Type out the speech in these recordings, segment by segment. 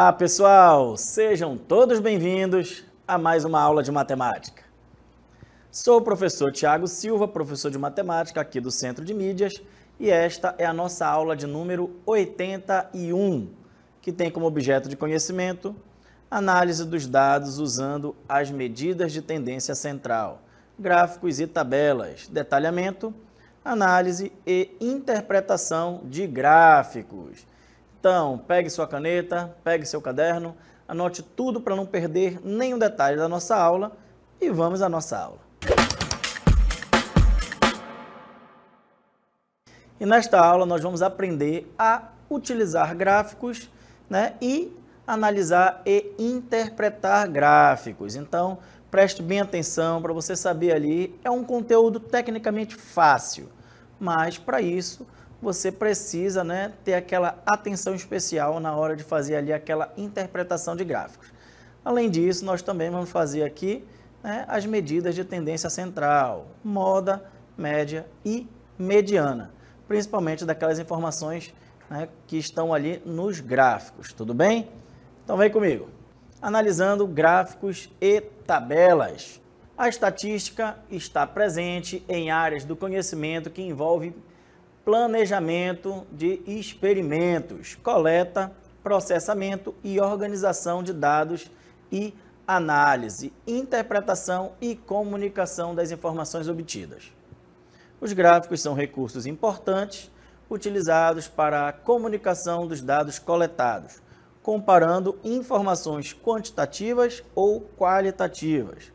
Olá, pessoal! Sejam todos bem-vindos a mais uma aula de matemática. Sou o professor Tiago Silva, professor de matemática aqui do Centro de Mídias, e esta é a nossa aula de número 81, que tem como objeto de conhecimento análise dos dados usando as medidas de tendência central, gráficos e tabelas, detalhamento, análise e interpretação de gráficos. Então, pegue sua caneta, pegue seu caderno, anote tudo para não perder nenhum detalhe da nossa aula e vamos à nossa aula. E nesta aula nós vamos aprender a utilizar gráficos né, e analisar e interpretar gráficos. Então, preste bem atenção para você saber ali, é um conteúdo tecnicamente fácil, mas para isso você precisa né, ter aquela atenção especial na hora de fazer ali aquela interpretação de gráficos. Além disso, nós também vamos fazer aqui né, as medidas de tendência central, moda, média e mediana, principalmente daquelas informações né, que estão ali nos gráficos, tudo bem? Então vem comigo. Analisando gráficos e tabelas. A estatística está presente em áreas do conhecimento que envolve planejamento de experimentos, coleta, processamento e organização de dados e análise, interpretação e comunicação das informações obtidas. Os gráficos são recursos importantes utilizados para a comunicação dos dados coletados, comparando informações quantitativas ou qualitativas.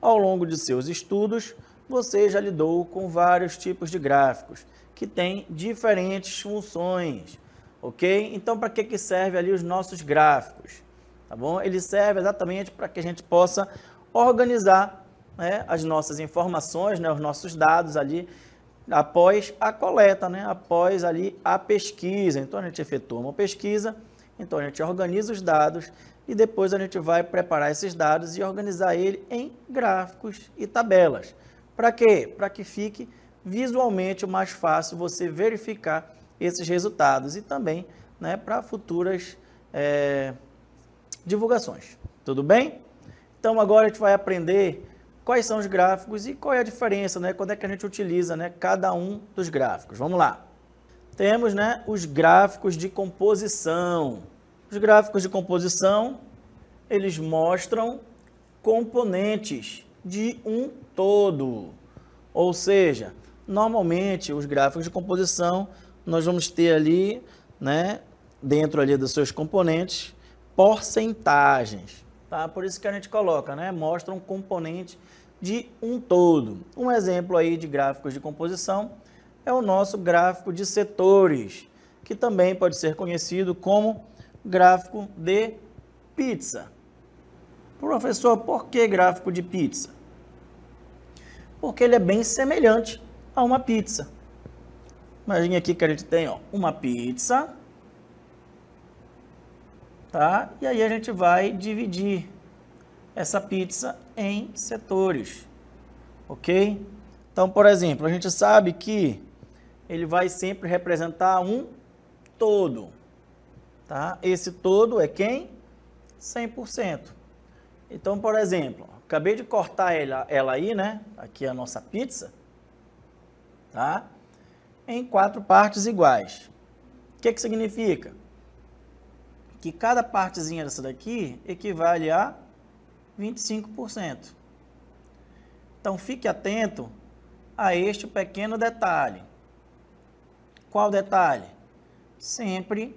Ao longo de seus estudos, você já lidou com vários tipos de gráficos que tem diferentes funções, ok? Então, para que, que serve ali os nossos gráficos? Tá bom? Ele serve exatamente para que a gente possa organizar né, as nossas informações, né, os nossos dados ali após a coleta, né, após ali a pesquisa. Então, a gente efetua uma pesquisa, então a gente organiza os dados e depois a gente vai preparar esses dados e organizar ele em gráficos e tabelas. Para quê? Para que fique visualmente mais fácil você verificar esses resultados e também né, para futuras é, divulgações. Tudo bem? Então agora a gente vai aprender quais são os gráficos e qual é a diferença, né? Quando é que a gente utiliza, né? Cada um dos gráficos. Vamos lá. Temos, né? Os gráficos de composição. Os gráficos de composição, eles mostram componentes de um todo. Ou seja, normalmente os gráficos de composição nós vamos ter ali, né, dentro ali dos seus componentes, porcentagens, tá? Por isso que a gente coloca, né, mostra um componente de um todo. Um exemplo aí de gráficos de composição é o nosso gráfico de setores, que também pode ser conhecido como gráfico de pizza. Professor, por que gráfico de pizza? Porque ele é bem semelhante a ah, uma pizza. Imagine aqui que a gente tem ó, uma pizza, tá? E aí a gente vai dividir essa pizza em setores, ok? Então, por exemplo, a gente sabe que ele vai sempre representar um todo, tá? Esse todo é quem? 100%. Então, por exemplo, acabei de cortar ela, ela aí, né? Aqui a nossa pizza tá? em quatro partes iguais. O que, que significa? Que cada partezinha dessa daqui equivale a 25%. Então fique atento a este pequeno detalhe. Qual detalhe? Sempre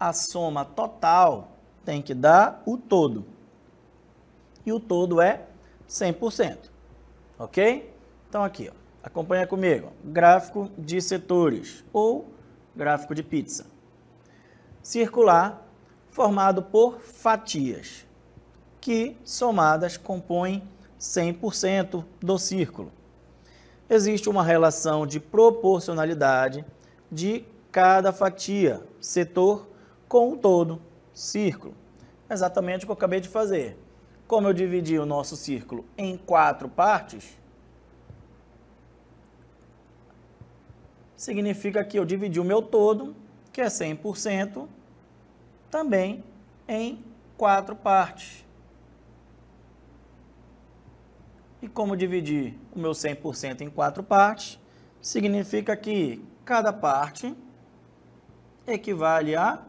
a soma total tem que dar o todo. E o todo é 100%. Ok? Então aqui, ó. Acompanha comigo. Gráfico de setores ou gráfico de pizza. Circular, formado por fatias, que somadas compõem 100% do círculo. Existe uma relação de proporcionalidade de cada fatia, setor, com o todo, círculo. Exatamente o que eu acabei de fazer. Como eu dividi o nosso círculo em quatro partes, significa que eu dividi o meu todo, que é 100%, também em quatro partes. E como dividir o meu 100% em quatro partes, significa que cada parte equivale a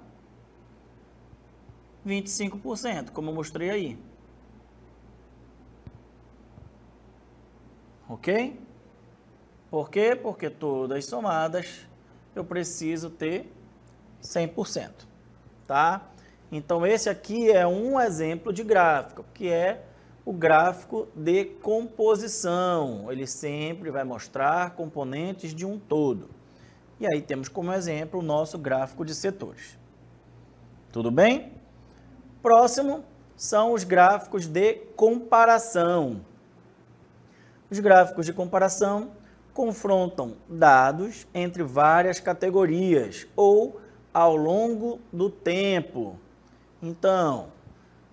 25%, como eu mostrei aí. Ok? Por quê? Porque todas somadas eu preciso ter 100%, tá? Então esse aqui é um exemplo de gráfico, que é o gráfico de composição. Ele sempre vai mostrar componentes de um todo. E aí temos como exemplo o nosso gráfico de setores. Tudo bem? Próximo são os gráficos de comparação. Os gráficos de comparação confrontam dados entre várias categorias ou ao longo do tempo. Então,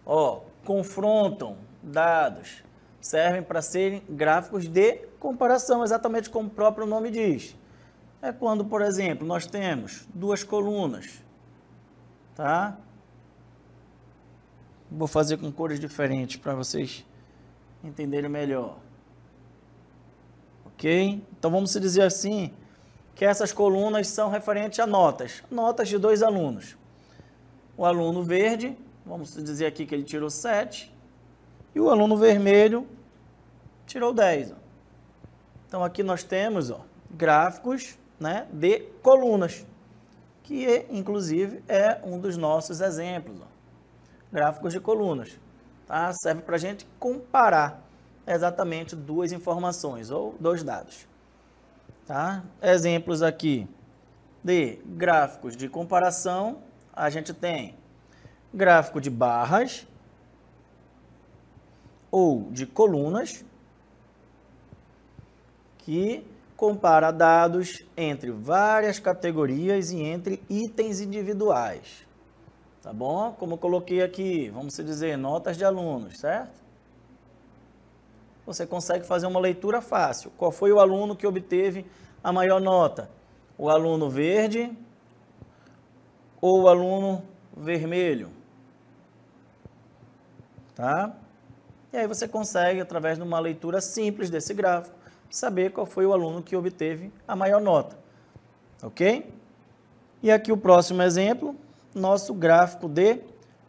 ó, confrontam dados servem para serem gráficos de comparação, exatamente como o próprio nome diz. É quando, por exemplo, nós temos duas colunas, tá? Vou fazer com cores diferentes para vocês entenderem melhor. Ok? Então vamos dizer assim que essas colunas são referentes a notas, notas de dois alunos. O aluno verde, vamos dizer aqui que ele tirou 7, e o aluno vermelho tirou 10. Ó. Então aqui nós temos ó, gráficos né, de colunas, que é, inclusive é um dos nossos exemplos. Ó. Gráficos de colunas. Tá? Serve para a gente comparar exatamente duas informações ou dois dados. Tá? Exemplos aqui de gráficos de comparação, a gente tem gráfico de barras ou de colunas que compara dados entre várias categorias e entre itens individuais. Tá bom? Como eu coloquei aqui, vamos dizer, notas de alunos, certo? você consegue fazer uma leitura fácil. Qual foi o aluno que obteve a maior nota? O aluno verde ou o aluno vermelho? Tá? E aí você consegue, através de uma leitura simples desse gráfico, saber qual foi o aluno que obteve a maior nota. Ok? E aqui o próximo exemplo, nosso gráfico de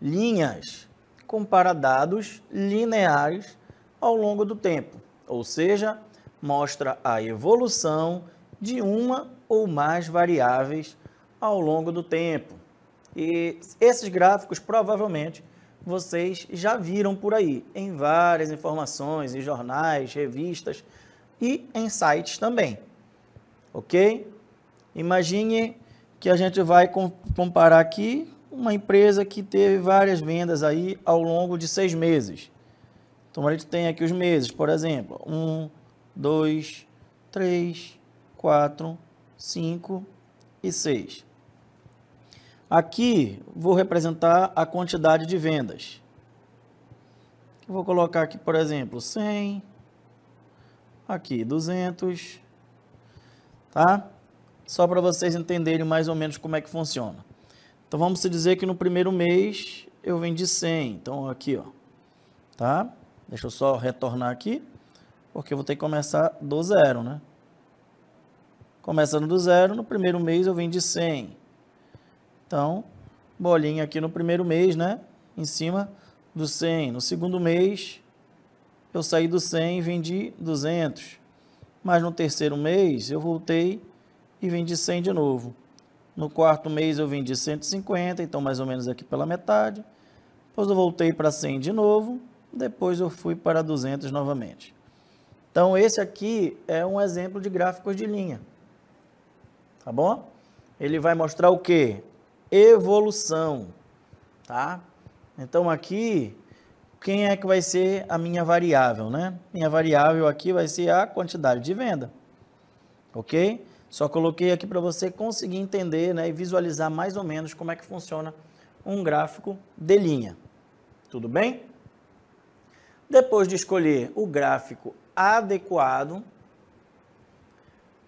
linhas. Compara dados lineares ao longo do tempo, ou seja, mostra a evolução de uma ou mais variáveis ao longo do tempo. E esses gráficos provavelmente vocês já viram por aí, em várias informações, em jornais, revistas e em sites também. Ok? Imagine que a gente vai comparar aqui uma empresa que teve várias vendas aí ao longo de seis meses. Então a gente tem aqui os meses, por exemplo, 1, 2, 3, 4, 5 e 6. Aqui vou representar a quantidade de vendas. Vou colocar aqui, por exemplo, 100, aqui 200, tá? Só para vocês entenderem mais ou menos como é que funciona. Então vamos dizer que no primeiro mês eu vendi 100, então aqui, ó, tá? Deixa eu só retornar aqui, porque eu vou ter que começar do zero, né? Começando do zero, no primeiro mês eu vim de 100. Então, bolinha aqui no primeiro mês, né? Em cima do 100. No segundo mês, eu saí do 100 e vendi 200. Mas no terceiro mês, eu voltei e vendi 100 de novo. No quarto mês, eu vendi 150, então mais ou menos aqui pela metade. Depois eu voltei para 100 de novo depois eu fui para 200 novamente. Então, esse aqui é um exemplo de gráficos de linha. Tá bom? Ele vai mostrar o que? Evolução. Tá? Então, aqui, quem é que vai ser a minha variável, né? Minha variável aqui vai ser a quantidade de venda. Ok? Só coloquei aqui para você conseguir entender né, e visualizar mais ou menos como é que funciona um gráfico de linha. Tudo bem? Depois de escolher o gráfico adequado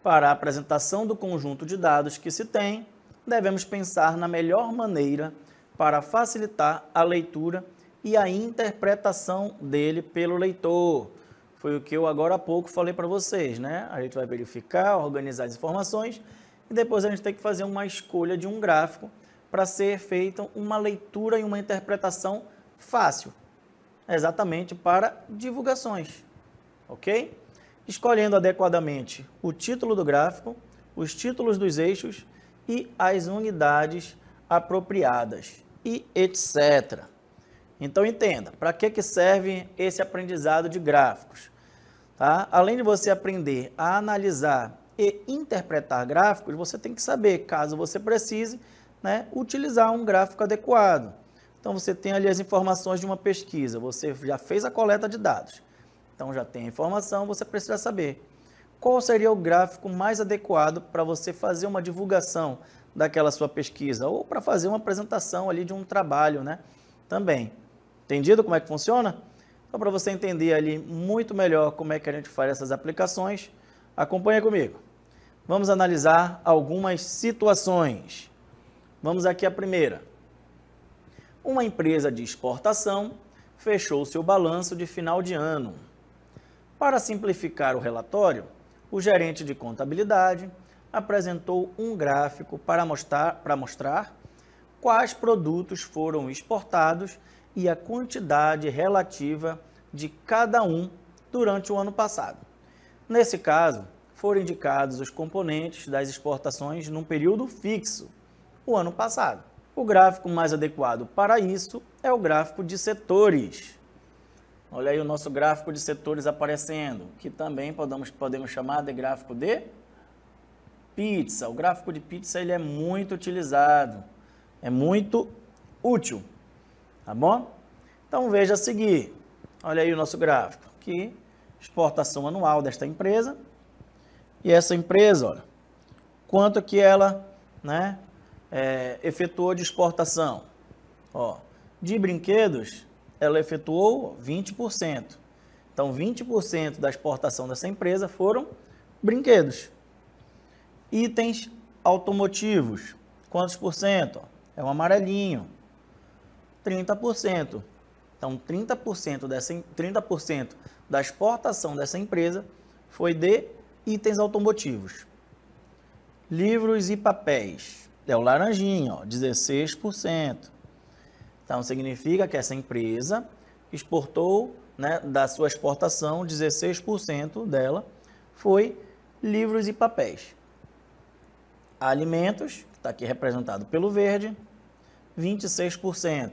para a apresentação do conjunto de dados que se tem, devemos pensar na melhor maneira para facilitar a leitura e a interpretação dele pelo leitor. Foi o que eu agora há pouco falei para vocês, né? A gente vai verificar, organizar as informações e depois a gente tem que fazer uma escolha de um gráfico para ser feita uma leitura e uma interpretação fácil exatamente para divulgações, ok? Escolhendo adequadamente o título do gráfico, os títulos dos eixos e as unidades apropriadas e etc. Então entenda, para que, que serve esse aprendizado de gráficos? Tá? Além de você aprender a analisar e interpretar gráficos, você tem que saber, caso você precise, né, utilizar um gráfico adequado. Então você tem ali as informações de uma pesquisa, você já fez a coleta de dados. Então já tem a informação, você precisa saber qual seria o gráfico mais adequado para você fazer uma divulgação daquela sua pesquisa ou para fazer uma apresentação ali de um trabalho, né? Também. Entendido como é que funciona? Então para você entender ali muito melhor como é que a gente faz essas aplicações, acompanha comigo. Vamos analisar algumas situações. Vamos aqui a primeira. Uma empresa de exportação fechou seu balanço de final de ano. Para simplificar o relatório, o gerente de contabilidade apresentou um gráfico para mostrar, para mostrar quais produtos foram exportados e a quantidade relativa de cada um durante o ano passado. Nesse caso, foram indicados os componentes das exportações num período fixo, o ano passado. O gráfico mais adequado para isso é o gráfico de setores. Olha aí o nosso gráfico de setores aparecendo, que também podemos, podemos chamar de gráfico de pizza. O gráfico de pizza ele é muito utilizado, é muito útil, tá bom? Então veja a seguir, olha aí o nosso gráfico, que exportação anual desta empresa, e essa empresa, olha, quanto que ela né, é, efetuou de exportação? Ó, de brinquedos, ela efetuou 20%. Então, 20% da exportação dessa empresa foram brinquedos. Itens automotivos, quantos por cento? É um amarelinho, 30%. Então, 30%, dessa, 30 da exportação dessa empresa foi de itens automotivos. Livros e papéis é o laranjinho, ó, 16%. Então, significa que essa empresa exportou, né, da sua exportação, 16% dela foi livros e papéis. Alimentos, está aqui representado pelo verde, 26%.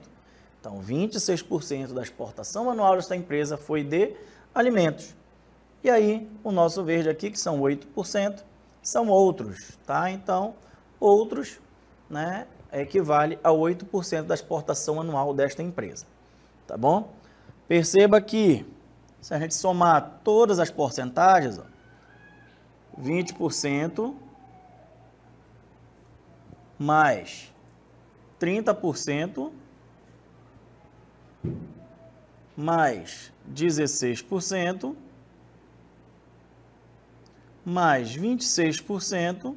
Então, 26% da exportação anual desta empresa foi de alimentos. E aí, o nosso verde aqui, que são 8%, são outros, tá? Então, outros né, equivale a 8% da exportação anual desta empresa. Tá bom? Perceba que se a gente somar todas as porcentagens, ó, 20% mais 30% mais 16% mais 26%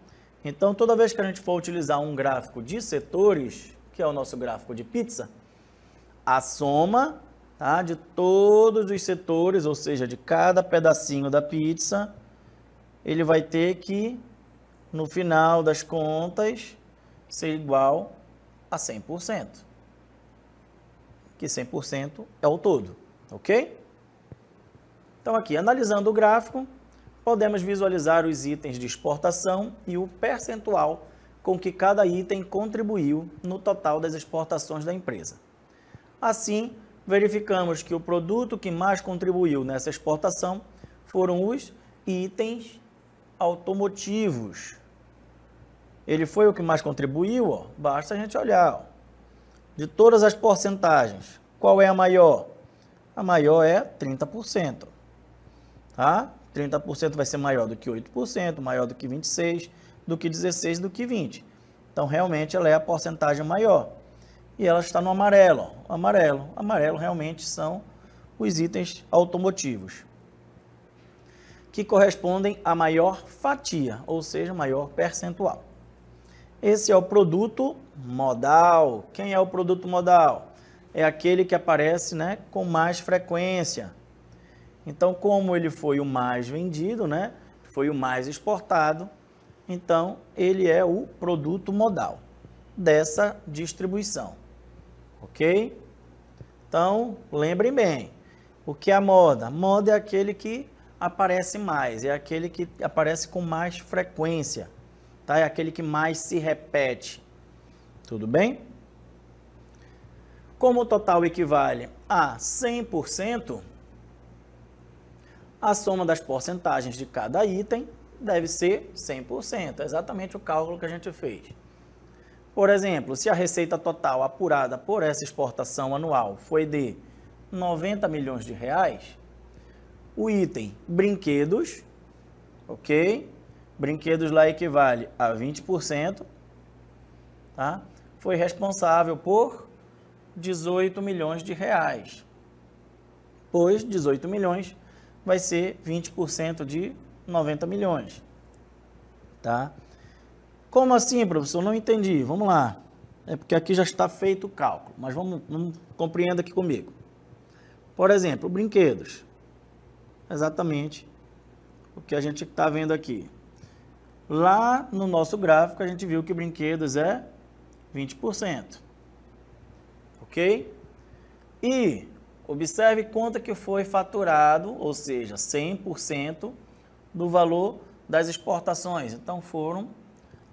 Então, toda vez que a gente for utilizar um gráfico de setores, que é o nosso gráfico de pizza, a soma tá, de todos os setores, ou seja, de cada pedacinho da pizza, ele vai ter que, no final das contas, ser igual a 100%. Que 100% é o todo, ok? Então, aqui, analisando o gráfico, podemos visualizar os itens de exportação e o percentual com que cada item contribuiu no total das exportações da empresa. Assim, verificamos que o produto que mais contribuiu nessa exportação foram os itens automotivos. Ele foi o que mais contribuiu? Ó. Basta a gente olhar. Ó. De todas as porcentagens, qual é a maior? A maior é 30%. Tá? 30% vai ser maior do que 8%, maior do que 26%, do que 16%, do que 20%. Então, realmente, ela é a porcentagem maior. E ela está no amarelo. Ó. Amarelo. Amarelo realmente são os itens automotivos, que correspondem à maior fatia, ou seja, maior percentual. Esse é o produto modal. Quem é o produto modal? É aquele que aparece né, com mais frequência então, como ele foi o mais vendido, né? Foi o mais exportado, então ele é o produto modal dessa distribuição. OK? Então, lembrem bem, o que é a moda? Moda é aquele que aparece mais, é aquele que aparece com mais frequência, tá? É aquele que mais se repete. Tudo bem? Como o total equivale a 100%, a soma das porcentagens de cada item deve ser 100%, é exatamente o cálculo que a gente fez. Por exemplo, se a receita total apurada por essa exportação anual foi de 90 milhões de reais, o item brinquedos, ok? Brinquedos lá equivale a 20%, tá? Foi responsável por 18 milhões de reais, pois 18 milhões vai ser 20% de 90 milhões. Tá? Como assim, professor? Não entendi. Vamos lá. É porque aqui já está feito o cálculo, mas vamos, vamos compreenda aqui comigo. Por exemplo, brinquedos. Exatamente o que a gente está vendo aqui. Lá no nosso gráfico, a gente viu que brinquedos é 20%. Ok? E Observe quanto que foi faturado, ou seja, 100% do valor das exportações. Então foram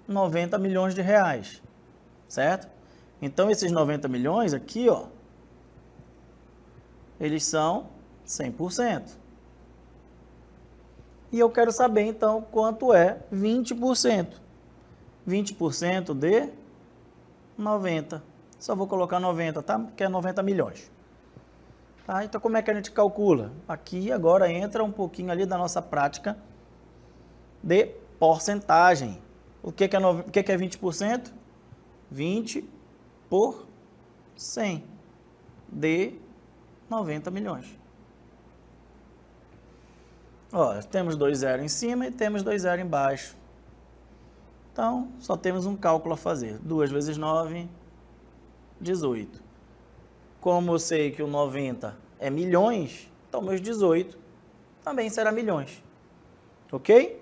90 milhões de reais, certo? Então esses 90 milhões aqui, ó, eles são 100%. E eu quero saber então quanto é 20%. 20% de 90. Só vou colocar 90, tá? Porque é 90 milhões. Tá? Então, como é que a gente calcula? Aqui agora entra um pouquinho ali da nossa prática de porcentagem. O que, que, é, no... o que, que é 20%? 20 por 100 de 90 milhões. Ó, temos dois zeros em cima e temos dois zeros embaixo. Então, só temos um cálculo a fazer. 2 vezes 9, 18. Como eu sei que o 90 é milhões, então meus 18 também será milhões. Ok?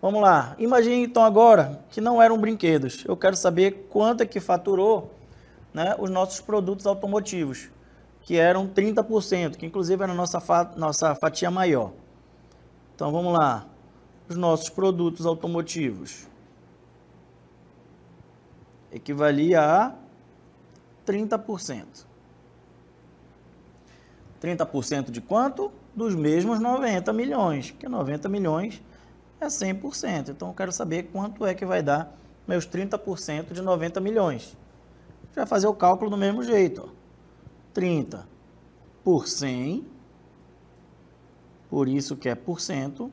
Vamos lá. Imagine então agora que não eram brinquedos. Eu quero saber quanto é que faturou né, os nossos produtos automotivos, que eram 30%, que inclusive era a nossa, nossa fatia maior. Então vamos lá. Os nossos produtos automotivos equivalia a 30%. 30% de quanto? Dos mesmos 90 milhões, porque 90 milhões é 100%. Então, eu quero saber quanto é que vai dar meus 30% de 90 milhões. A gente vai fazer o cálculo do mesmo jeito. Ó. 30 por 100, por isso que é por cento,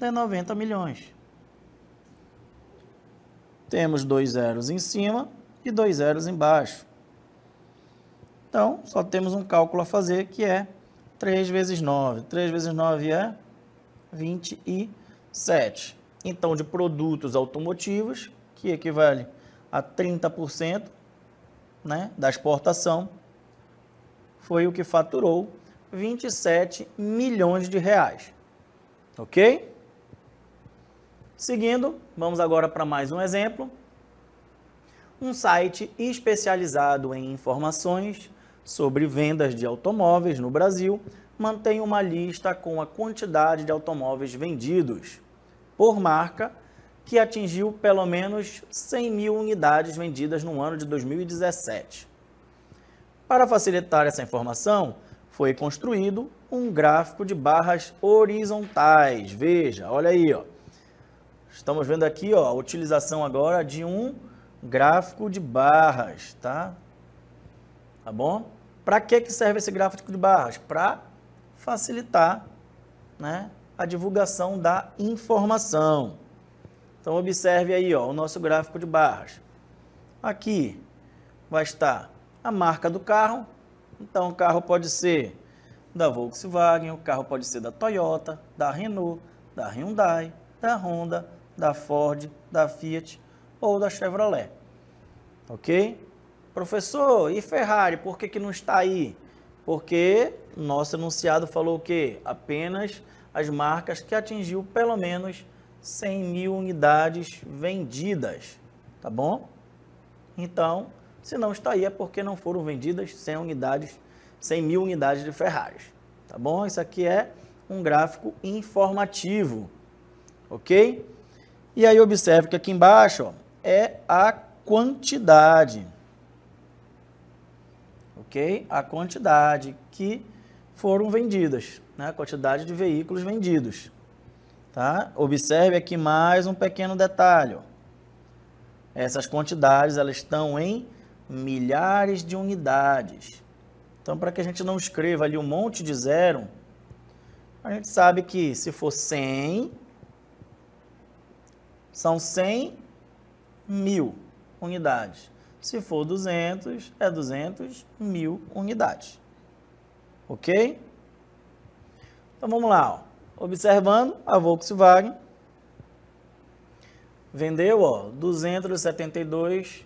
é 90 milhões. Temos dois zeros em cima e dois zeros embaixo. Então, só temos um cálculo a fazer que é 3 vezes 9. 3 vezes 9 é 27. Então, de produtos automotivos, que equivale a 30% né, da exportação, foi o que faturou 27 milhões de reais. Ok? Seguindo, vamos agora para mais um exemplo. Um site especializado em informações sobre vendas de automóveis no Brasil mantém uma lista com a quantidade de automóveis vendidos por marca que atingiu pelo menos 100 mil unidades vendidas no ano de 2017. Para facilitar essa informação, foi construído um gráfico de barras horizontais. Veja, olha aí, ó. Estamos vendo aqui ó, a utilização agora de um gráfico de barras, tá? Tá bom? Para que, que serve esse gráfico de barras? Para facilitar né, a divulgação da informação. Então, observe aí ó, o nosso gráfico de barras. Aqui vai estar a marca do carro. Então, o carro pode ser da Volkswagen, o carro pode ser da Toyota, da Renault, da Hyundai, da Honda, da Ford, da Fiat ou da Chevrolet. Ok? Professor, e Ferrari, por que, que não está aí? Porque nosso enunciado falou o quê? Apenas as marcas que atingiu pelo menos 100 mil unidades vendidas, tá bom? Então, se não está aí é porque não foram vendidas 100 unidades, 100 mil unidades de Ferraris, tá bom? Isso aqui é um gráfico informativo, ok? E aí observe que aqui embaixo ó, é a quantidade ok? A quantidade que foram vendidas, né? a quantidade de veículos vendidos. Tá? Observe aqui mais um pequeno detalhe. Essas quantidades elas estão em milhares de unidades. Então, para que a gente não escreva ali um monte de zero, a gente sabe que se for 100, são 100 mil unidades. Se for 200, é 200 mil unidades. Ok? Então vamos lá. Ó. Observando a Volkswagen, vendeu ó, 272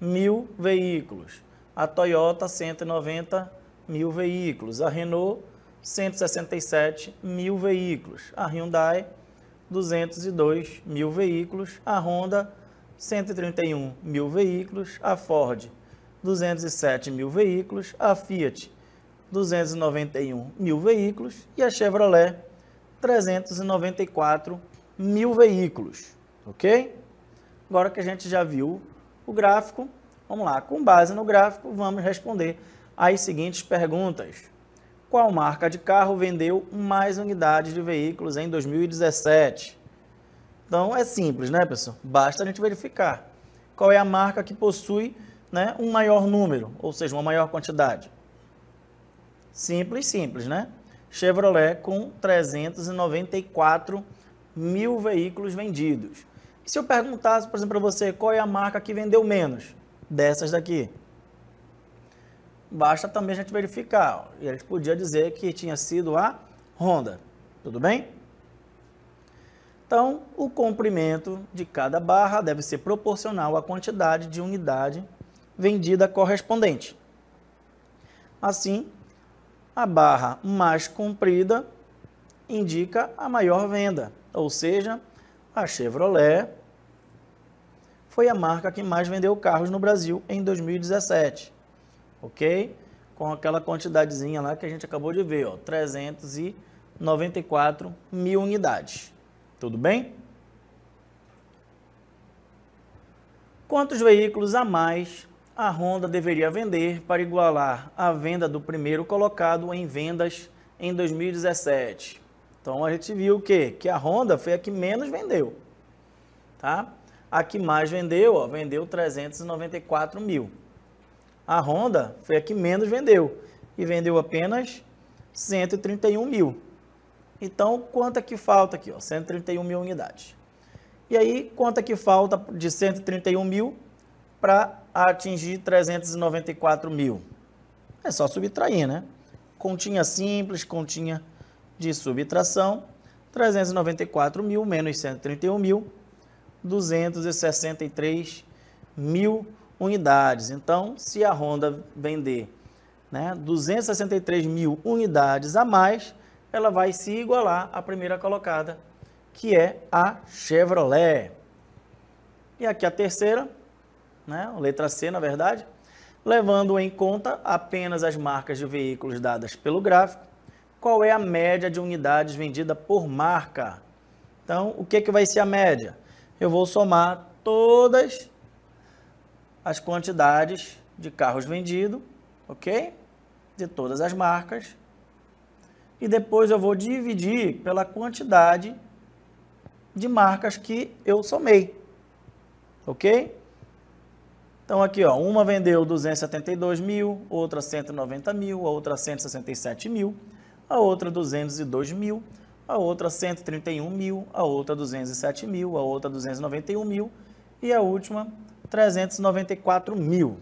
mil veículos. A Toyota, 190 mil veículos. A Renault, 167 mil veículos. A Hyundai, 202 mil veículos. A Honda, 131 mil veículos, a Ford 207 mil veículos, a Fiat 291 mil veículos e a Chevrolet 394 mil veículos, ok? Agora que a gente já viu o gráfico, vamos lá, com base no gráfico, vamos responder as seguintes perguntas. Qual marca de carro vendeu mais unidades de veículos em 2017? Então é simples, né, pessoal? Basta a gente verificar qual é a marca que possui né, um maior número, ou seja, uma maior quantidade. Simples, simples, né? Chevrolet com 394 mil veículos vendidos. E se eu perguntasse, por exemplo, para você qual é a marca que vendeu menos dessas daqui? Basta também a gente verificar. E a gente podia dizer que tinha sido a Honda. Tudo bem? Então, o comprimento de cada barra deve ser proporcional à quantidade de unidade vendida correspondente. Assim, a barra mais comprida indica a maior venda, ou seja, a Chevrolet foi a marca que mais vendeu carros no Brasil em 2017, ok? Com aquela quantidadezinha lá que a gente acabou de ver, ó, 394 mil unidades. Tudo bem? Quantos veículos a mais a Honda deveria vender para igualar a venda do primeiro colocado em vendas em 2017? Então a gente viu o quê? Que a Honda foi a que menos vendeu, tá? A que mais vendeu, ó, vendeu 394 mil. A Honda foi a que menos vendeu e vendeu apenas 131 mil. Então, quanto é que falta aqui? Ó, 131 mil unidades. E aí, quanto é que falta de 131 mil para atingir 394 mil? É só subtrair, né? Continha simples, continha de subtração. 394 mil menos 131 mil, 263 mil unidades. Então, se a Honda vender né, 263 mil unidades a mais, ela vai se igualar à primeira colocada, que é a Chevrolet. E aqui a terceira, né, letra C na verdade, levando em conta apenas as marcas de veículos dadas pelo gráfico, qual é a média de unidades vendida por marca? Então, o que, é que vai ser a média? Eu vou somar todas as quantidades de carros vendidos, ok? De todas as marcas, e depois eu vou dividir pela quantidade de marcas que eu somei. Ok? Então aqui, ó, uma vendeu 272 mil, outra 190 mil, a outra 167 mil, a outra 202 mil, a outra 131 mil, a outra 207 mil, a outra 291 mil e a última 394 mil.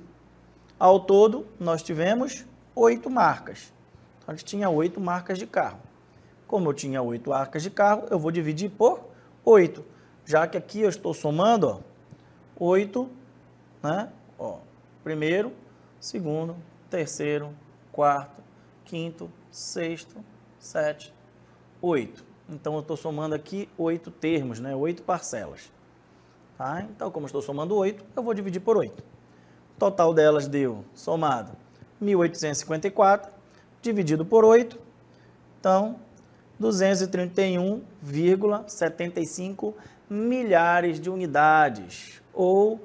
Ao todo, nós tivemos oito marcas. A gente tinha oito marcas de carro. Como eu tinha oito marcas de carro, eu vou dividir por oito. Já que aqui eu estou somando, ó, oito, né? Ó, primeiro, segundo, terceiro, quarto, quinto, sexto, sete, oito. Então, eu estou somando aqui oito termos, né? Oito parcelas. Tá? Então, como estou somando oito, eu vou dividir por oito. O total delas deu, somado, 1854 dividido por 8, então 231,75 milhares de unidades, ou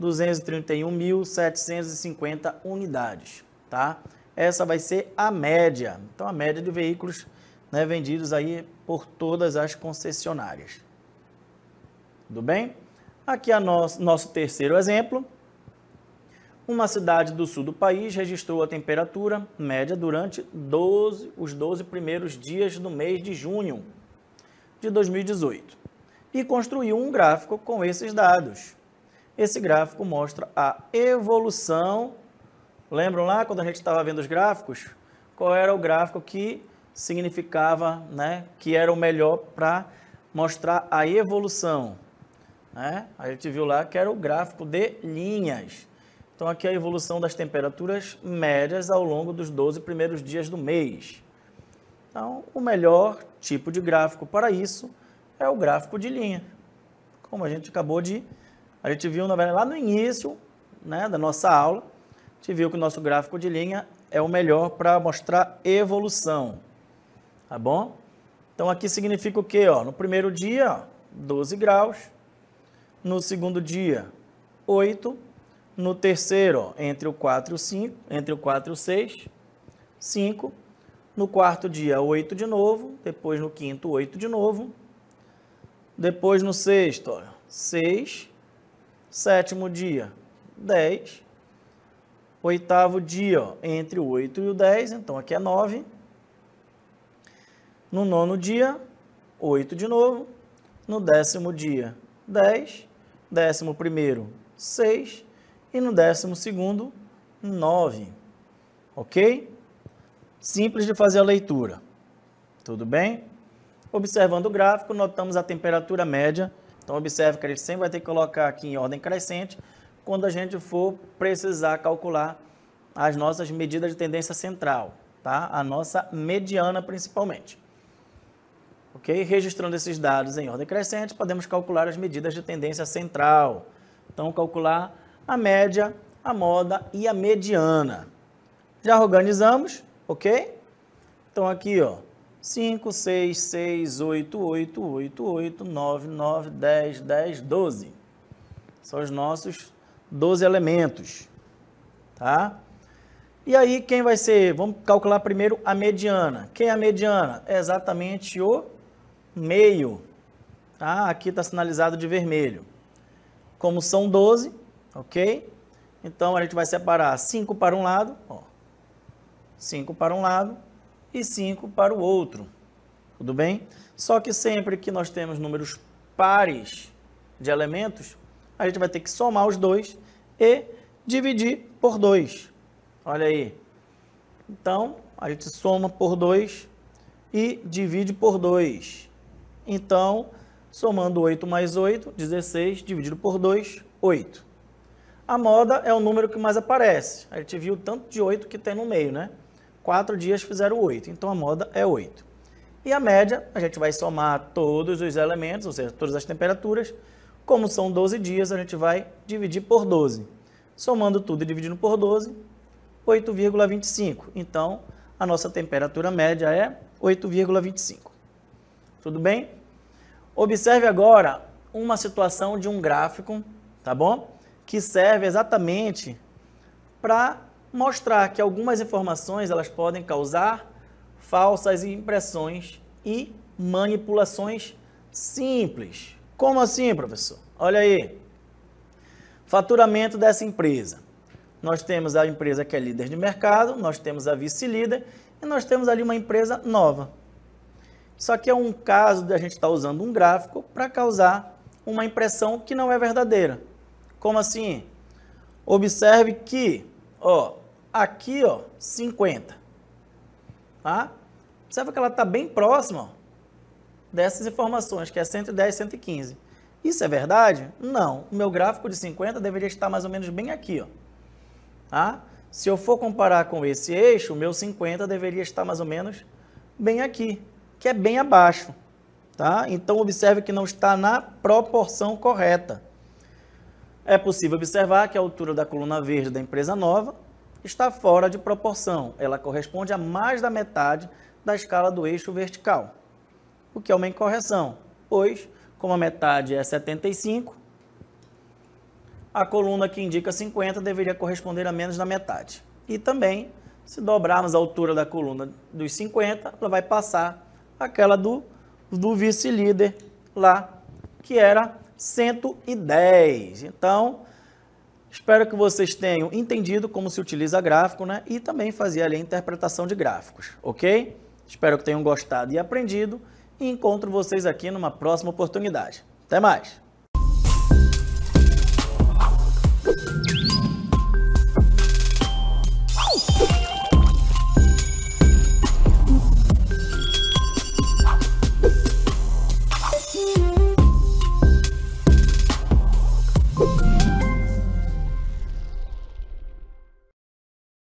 231.750 unidades, tá? Essa vai ser a média, então a média de veículos né, vendidos aí por todas as concessionárias. Tudo bem? Aqui é nosso terceiro exemplo, uma cidade do sul do país registrou a temperatura média durante 12, os 12 primeiros dias do mês de junho de 2018 e construiu um gráfico com esses dados. Esse gráfico mostra a evolução. Lembram lá quando a gente estava vendo os gráficos? Qual era o gráfico que significava né, que era o melhor para mostrar a evolução? Né? A gente viu lá que era o gráfico de linhas. Então, aqui é a evolução das temperaturas médias ao longo dos 12 primeiros dias do mês. Então, o melhor tipo de gráfico para isso é o gráfico de linha. Como a gente acabou de. A gente viu, na verdade, lá no início né, da nossa aula, a gente viu que o nosso gráfico de linha é o melhor para mostrar evolução. Tá bom? Então, aqui significa o quê? Ó? No primeiro dia, 12 graus. No segundo dia, 8 no terceiro, entre o 4 e o 5, entre o 4 e o 6, 5. No quarto dia, 8 de novo. Depois no quinto, 8 de novo. Depois no sexto, 6. Sétimo dia, 10. Oitavo dia, ó, entre o 8 e o 10, então aqui é 9. No nono dia, 8 de novo. No décimo dia, 10. Décimo primeiro, 6 e no décimo segundo, 9. Ok? Simples de fazer a leitura. Tudo bem? Observando o gráfico, notamos a temperatura média. Então, observe que a gente sempre vai ter que colocar aqui em ordem crescente quando a gente for precisar calcular as nossas medidas de tendência central, tá? A nossa mediana, principalmente. Ok? Registrando esses dados em ordem crescente, podemos calcular as medidas de tendência central. Então, calcular a média, a moda e a mediana. Já organizamos, ok? Então aqui, ó, 5, 6, 6, 8, 8, 8, 8, 9, 9, 10, 10, 12. São os nossos 12 elementos, tá? E aí, quem vai ser? Vamos calcular primeiro a mediana. Quem é a mediana? É exatamente o meio. Tá? Aqui está sinalizado de vermelho. Como são 12, ok? Então a gente vai separar 5 para um lado, 5 para um lado e 5 para o outro, tudo bem? Só que sempre que nós temos números pares de elementos, a gente vai ter que somar os dois e dividir por 2. Olha aí. Então, a gente soma por 2 e divide por 2. Então, somando 8 mais 8, 16, dividido por 2, 8. A moda é o número que mais aparece. A gente viu o tanto de 8 que tem no meio, né? Quatro dias fizeram 8, então a moda é 8. E a média, a gente vai somar todos os elementos, ou seja, todas as temperaturas. Como são 12 dias, a gente vai dividir por 12. Somando tudo e dividindo por 12, 8,25. Então, a nossa temperatura média é 8,25. Tudo bem? Observe agora uma situação de um gráfico, tá bom? que serve exatamente para mostrar que algumas informações elas podem causar falsas impressões e manipulações simples. Como assim, professor? Olha aí. Faturamento dessa empresa. Nós temos a empresa que é líder de mercado, nós temos a vice-líder e nós temos ali uma empresa nova. Só que é um caso de a gente estar tá usando um gráfico para causar uma impressão que não é verdadeira. Como assim? Observe que, ó, aqui, ó, 50. Tá? Observe que ela está bem próxima ó, dessas informações, que é 110, 115. Isso é verdade? Não. O meu gráfico de 50 deveria estar mais ou menos bem aqui, ó. Tá? Se eu for comparar com esse eixo, o meu 50 deveria estar mais ou menos bem aqui, que é bem abaixo. Tá? Então, observe que não está na proporção correta. É possível observar que a altura da coluna verde da empresa nova está fora de proporção. Ela corresponde a mais da metade da escala do eixo vertical, o que é uma incorreção, pois, como a metade é 75, a coluna que indica 50 deveria corresponder a menos da metade. E também, se dobrarmos a altura da coluna dos 50, ela vai passar aquela do, do vice-líder lá, que era 110. Então, espero que vocês tenham entendido como se utiliza gráfico, né? E também fazer ali a interpretação de gráficos, ok? Espero que tenham gostado e aprendido e encontro vocês aqui numa próxima oportunidade. Até mais!